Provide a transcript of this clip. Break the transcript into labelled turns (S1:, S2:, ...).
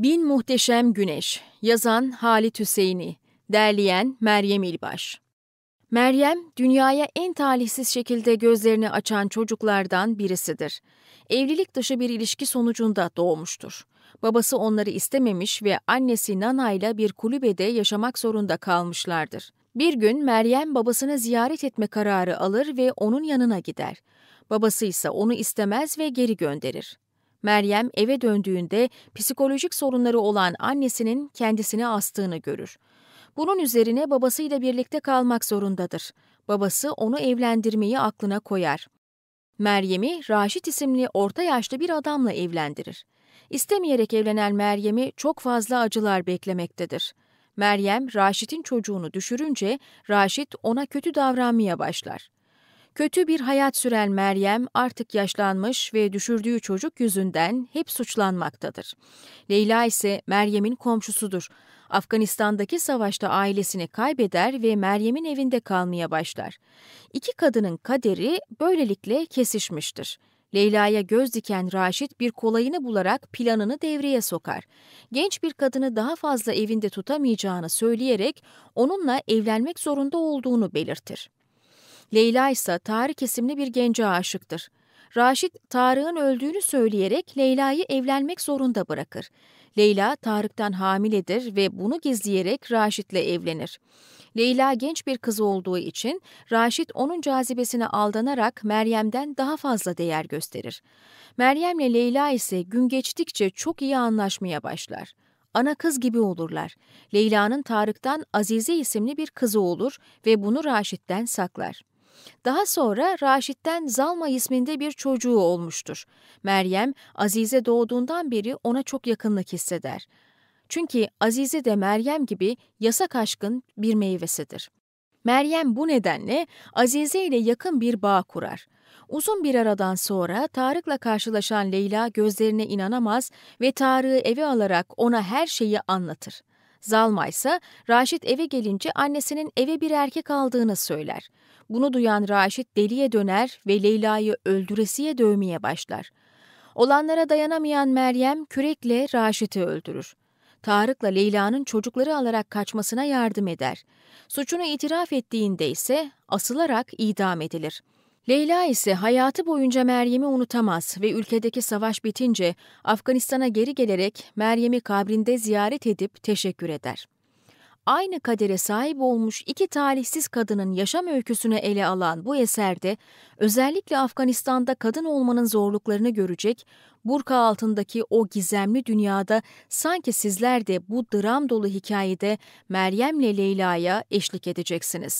S1: Bin Muhteşem Güneş Yazan Halit Hüseyini Derleyen Meryem İlbaş Meryem, dünyaya en talihsiz şekilde gözlerini açan çocuklardan birisidir. Evlilik dışı bir ilişki sonucunda doğmuştur. Babası onları istememiş ve annesi Nana ile bir kulübede yaşamak zorunda kalmışlardır. Bir gün Meryem babasını ziyaret etme kararı alır ve onun yanına gider. Babası ise onu istemez ve geri gönderir. Meryem eve döndüğünde psikolojik sorunları olan annesinin kendisini astığını görür. Bunun üzerine babasıyla birlikte kalmak zorundadır. Babası onu evlendirmeyi aklına koyar. Meryem'i Raşit isimli orta yaşlı bir adamla evlendirir. İstemeyerek evlenen Meryem'i çok fazla acılar beklemektedir. Meryem, Raşit'in çocuğunu düşürünce Raşit ona kötü davranmaya başlar. Kötü bir hayat süren Meryem artık yaşlanmış ve düşürdüğü çocuk yüzünden hep suçlanmaktadır. Leyla ise Meryem'in komşusudur. Afganistan'daki savaşta ailesini kaybeder ve Meryem'in evinde kalmaya başlar. İki kadının kaderi böylelikle kesişmiştir. Leyla'ya göz diken Raşit bir kolayını bularak planını devreye sokar. Genç bir kadını daha fazla evinde tutamayacağını söyleyerek onunla evlenmek zorunda olduğunu belirtir. Leyla ise Tarık isimli bir gence aşıktır. Raşit, Tarık'ın öldüğünü söyleyerek Leyla'yı evlenmek zorunda bırakır. Leyla, Tarık'tan hamiledir ve bunu gizleyerek Raşit'le evlenir. Leyla genç bir kız olduğu için Raşit onun cazibesine aldanarak Meryem'den daha fazla değer gösterir. Meryem'le Leyla ise gün geçtikçe çok iyi anlaşmaya başlar. Ana kız gibi olurlar. Leyla'nın Tarık'tan Azize isimli bir kızı olur ve bunu Raşit'ten saklar. Daha sonra Raşit'ten Zalma isminde bir çocuğu olmuştur. Meryem, Azize doğduğundan beri ona çok yakınlık hisseder. Çünkü Azize de Meryem gibi yasak aşkın bir meyvesidir. Meryem bu nedenle Azize ile yakın bir bağ kurar. Uzun bir aradan sonra Tarık'la karşılaşan Leyla gözlerine inanamaz ve Tarık'ı eve alarak ona her şeyi anlatır. Zalma ise Raşit eve gelince annesinin eve bir erkek aldığını söyler. Bunu duyan Raşit deliye döner ve Leyla'yı öldüresiye dövmeye başlar. Olanlara dayanamayan Meryem kürekle Raşit'i öldürür. Tarık'la Leyla'nın çocukları alarak kaçmasına yardım eder. Suçunu itiraf ettiğinde ise asılarak idam edilir.'' Leyla ise hayatı boyunca Meryem'i unutamaz ve ülkedeki savaş bitince Afganistan'a geri gelerek Meryem'i kabrinde ziyaret edip teşekkür eder. Aynı kadere sahip olmuş iki talihsiz kadının yaşam öyküsünü ele alan bu eserde özellikle Afganistan'da kadın olmanın zorluklarını görecek, burka altındaki o gizemli dünyada sanki sizler de bu dram dolu hikayede Meryem'le Leyla'ya eşlik edeceksiniz.